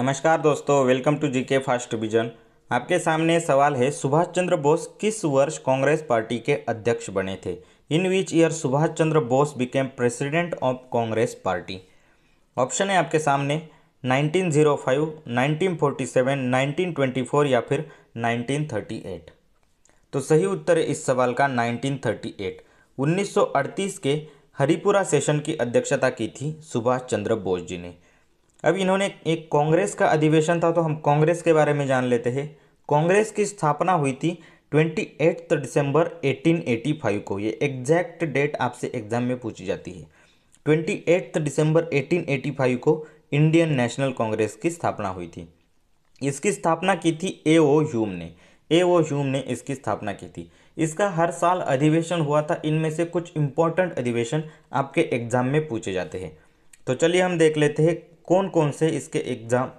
नमस्कार दोस्तों welcome to GK fast vision आपके सामने सवाल है सुभाष चंद्र बोस किस वर्ष कांग्रेस पार्टी के अध्यक्ष बने थे in which year Subhash Chandra Bose became president of Congress party option है आपके सामने 1905, 1947, 1924 या फिर 1938 तो सही उत्तर है इस सवाल का 1938 1938 के हरिपुरा सेशन की अध्यक्षता की थी सुभाष चंद्र बोस जी ने अब इन्होंने एक कांग्रेस का अधिवेशन था तो हम कांग्रेस के बारे में जान लेते हैं कांग्रेस की स्थापना हुई थी ट्वेंटी एट्थ दिसंबर 1885 को ये एग्जैक्ट डेट आपसे एग्जाम में पूछी जाती है ट्वेंटी एट्थ दिसंबर 1885 को इंडियन नेशनल कांग्रेस की स्थापना हुई थी इसकी स्थापना की थी ए ओ ह्यूम ने ए ओ ह्यूम ने इसकी स्थापना की थी इसका हर साल अधिवेशन हुआ था इनमें से कुछ इंपॉर्टेंट अधिवेशन आपके एग्जाम में पूछे जाते हैं तो चलिए हम देख लेते हैं कौन कौन से इसके एग्ज़ाम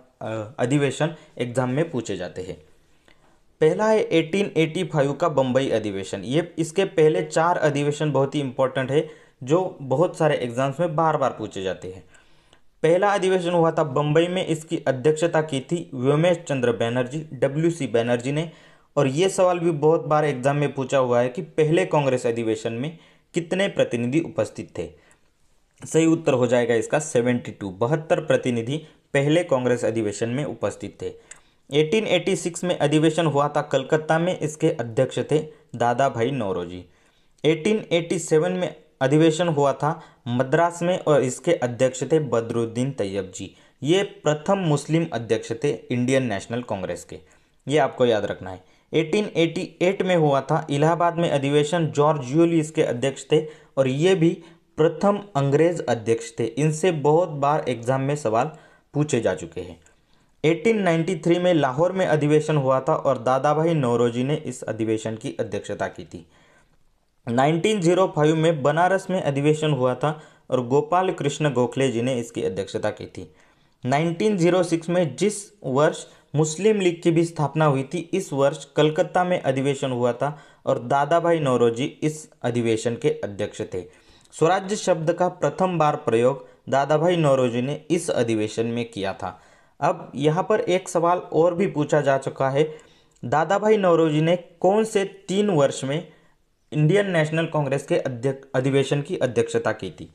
अधिवेशन एग्ज़ाम में पूछे जाते हैं पहला है 1885 का बम्बई अधिवेशन ये इसके पहले चार अधिवेशन बहुत ही इंपॉर्टेंट है जो बहुत सारे एग्ज़ाम्स में बार बार पूछे जाते हैं पहला अधिवेशन हुआ था बम्बई में इसकी अध्यक्षता की थी व्योमेश चंद्र बैनर्जी डब्ल्यू सी बैनर्जी ने और ये सवाल भी बहुत बार एग्जाम में पूछा हुआ है कि पहले कांग्रेस अधिवेशन में कितने प्रतिनिधि उपस्थित थे सही उत्तर हो जाएगा इसका सेवेंटी टू बहत्तर प्रतिनिधि पहले कांग्रेस अधिवेशन में उपस्थित थे 1886 में अधिवेशन हुआ था कलकत्ता में इसके अध्यक्ष थे दादा भाई नौरोजी 1887 में अधिवेशन हुआ था मद्रास में और इसके अध्यक्ष थे बदरुद्दीन तैयब जी ये प्रथम मुस्लिम अध्यक्ष थे इंडियन नेशनल कांग्रेस के ये आपको याद रखना है 1888 में हुआ था इलाहाबाद में अधिवेशन जॉर्ज यूलिस इसके अध्यक्ष थे और ये भी प्रथम अंग्रेज अध्यक्ष थे इनसे बहुत बार एग्जाम में सवाल पूछे जा चुके हैं 1893 में लाहौर में अधिवेशन हुआ था और दादा भाई नौरोजी ने इस अधिवेशन की अध्यक्षता की थी 1905 में बनारस में अधिवेशन हुआ था और गोपाल कृष्ण गोखले जी ने इसकी अध्यक्षता की थी 1906 में जिस वर्ष मुस्लिम लीग की भी स्थापना हुई थी इस वर्ष कलकत्ता में अधिवेशन हुआ था और दादा भाई नौरोजी इस अधिवेशन के अध्यक्ष थे स्वराज्य शब्द का प्रथम बार प्रयोग दादा भाई नौरोजी ने इस अधिवेशन में किया था अब यहाँ पर एक सवाल और भी पूछा जा चुका है दादा भाई नौरोजी ने कौन से तीन वर्ष में इंडियन नेशनल कांग्रेस के अध्यक्ष अधिवेशन की अध्यक्षता की थी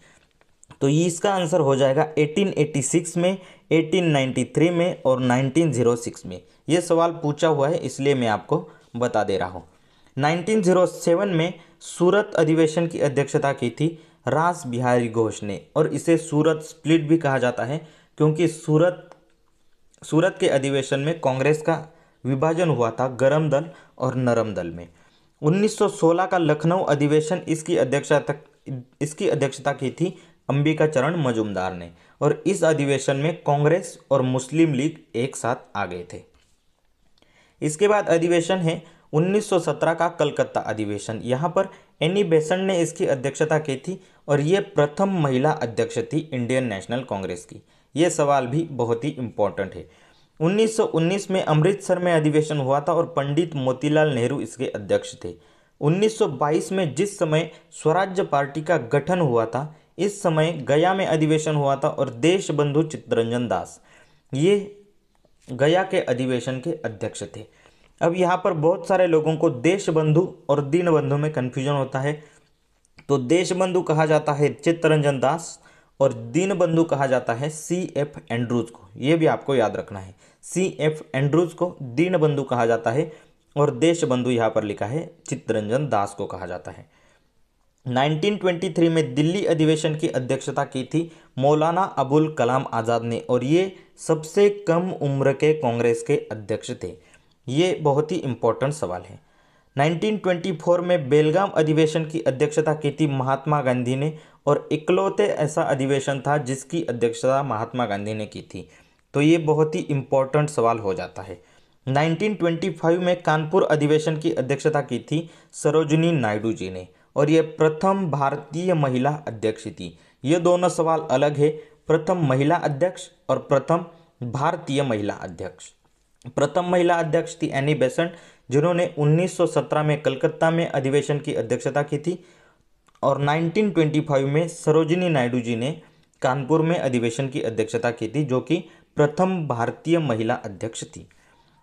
तो ये इसका आंसर हो जाएगा 1886 में 1893 में और 1906 में ये सवाल पूछा हुआ है इसलिए मैं आपको बता दे रहा हूँ 1907 में सूरत अधिवेशन की अध्यक्षता की थी रास बिहारी घोष ने और इसे सूरत स्प्लिट भी कहा जाता है क्योंकि सूरत सूरत के अधिवेशन में कांग्रेस का विभाजन हुआ था गरम दल और नरम दल में 1916 का लखनऊ अधिवेशन इसकी अध्यक्षता इसकी अध्यक्षता की थी अंबिका चरण मजुमदार ने और इस अधिवेशन में कांग्रेस और मुस्लिम लीग एक साथ आ गए थे इसके बाद अधिवेशन है 1917 का कलकत्ता अधिवेशन यहाँ पर एनी बेसन ने इसकी अध्यक्षता की थी और ये प्रथम महिला अध्यक्ष थी इंडियन नेशनल कांग्रेस की ये सवाल भी बहुत ही इम्पॉर्टेंट है 1919 में अमृतसर में अधिवेशन हुआ था और पंडित मोतीलाल नेहरू इसके अध्यक्ष थे 1922 में जिस समय स्वराज्य पार्टी का गठन हुआ था इस समय गया में अधिवेशन हुआ था और देश बंधु चित्तरंजन दास ये गया के अधिवेशन के अध्यक्ष थे अब यहाँ पर बहुत सारे लोगों को देश बंधु और दीन बंधु में कन्फ्यूजन होता है तो देश बंधु कहा जाता है चित्तरंजन दास और दीन बंधु कहा जाता है सी एफ एंड्रूज को ये भी आपको याद रखना है सी एफ एंड्रूज को दीन बंधु कहा जाता है और देश बंधु यहाँ पर लिखा है चित्तरंजन दास को कहा जाता है 1923 में दिल्ली अधिवेशन की अध्यक्षता की थी मौलाना अबुल कलाम आज़ाद ने और ये सबसे कम उम्र के कांग्रेस के अध्यक्ष थे ये बहुत ही इम्पोर्टेंट सवाल है 1924 में बेलगाम अधिवेशन की अध्यक्षता की थी महात्मा गांधी ने और इकलौते ऐसा अधिवेशन था जिसकी अध्यक्षता महात्मा गांधी ने की थी तो ये बहुत ही इम्पोर्टेंट सवाल हो जाता है 1925 में कानपुर अधिवेशन की अध्यक्षता की थी सरोजनी नायडू जी ने और ये प्रथम भारतीय महिला अध्यक्ष थी ये दोनों सवाल अलग है प्रथम महिला अध्यक्ष और प्रथम भारतीय महिला अध्यक्ष प्रथम महिला अध्यक्ष थी एनी बेसेंट जिन्होंने 1917 में कलकत्ता में अधिवेशन की अध्यक्षता की थी और 1925 में सरोजिनी नायडू जी ने कानपुर में अधिवेशन की अध्यक्षता की थी जो कि प्रथम भारतीय महिला अध्यक्ष थी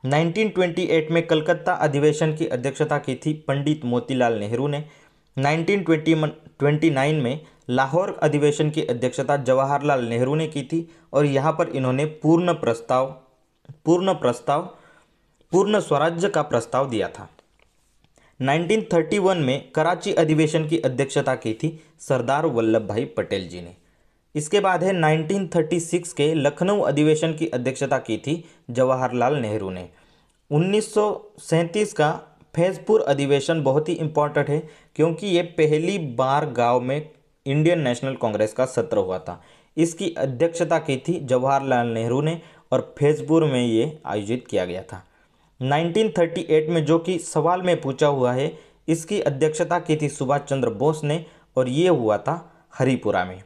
1928 में कलकत्ता अधिवेशन की अध्यक्षता की थी पंडित मोतीलाल नेहरू ने 1929 में लाहौर अधिवेशन की अध्यक्षता जवाहरलाल नेहरू ने की थी और यहाँ पर इन्होंने पूर्ण प्रस्ताव पूर्ण प्रस्ताव पूर्ण स्वराज्य का प्रस्ताव दिया था 1931 में कराची अधिवेशन की अध्यक्षता की थी सरदार वल्लभ भाई पटेल जी ने इसके बाद है 1936 के लखनऊ अधिवेशन की अध्यक्षता की थी जवाहरलाल नेहरू ने उन्नीस का फैजपुर अधिवेशन बहुत ही इम्पॉर्टेंट है क्योंकि ये पहली बार गांव में इंडियन नेशनल कांग्रेस का सत्र हुआ था इसकी अध्यक्षता की थी जवाहरलाल नेहरू ने और फेजपुर में ये आयोजित किया गया था 1938 में जो कि सवाल में पूछा हुआ है इसकी अध्यक्षता की थी सुभाष चंद्र बोस ने और ये हुआ था हरिपुरा में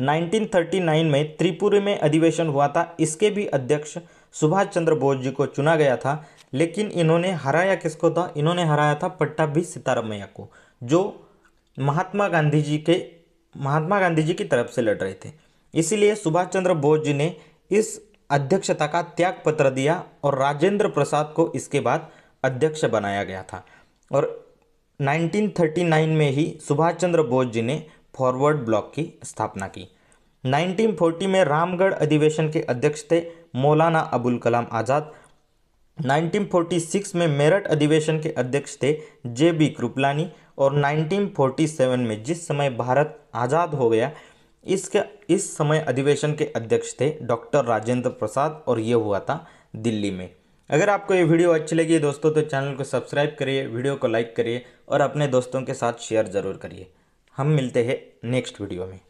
1939 में त्रिपुरा में अधिवेशन हुआ था इसके भी अध्यक्ष सुभाष चंद्र बोस जी को चुना गया था लेकिन इन्होंने हराया किसको था इन्होंने हराया था पट्टा भी सीतारामैया को जो महात्मा गांधी जी के महात्मा गांधी जी की तरफ से लड़ रहे थे इसीलिए सुभाष चंद्र बोस जी ने इस अध्यक्षता का त्याग पत्र दिया और राजेंद्र प्रसाद को इसके बाद अध्यक्ष बनाया गया था और 1939 में ही सुभाष चंद्र बोस जी ने फॉरवर्ड ब्लॉक की स्थापना की 1940 में रामगढ़ अधिवेशन के अध्यक्ष थे मौलाना अबुल कलाम आज़ाद 1946 में मेरठ अधिवेशन के अध्यक्ष थे जे बी कृपलानी और 1947 में जिस समय भारत आज़ाद हो गया इसके इस समय अधिवेशन के अध्यक्ष थे डॉक्टर राजेंद्र प्रसाद और ये हुआ था दिल्ली में अगर आपको ये वीडियो अच्छी लगी दोस्तों तो चैनल को सब्सक्राइब करिए वीडियो को लाइक करिए और अपने दोस्तों के साथ शेयर ज़रूर करिए हम मिलते हैं नेक्स्ट वीडियो में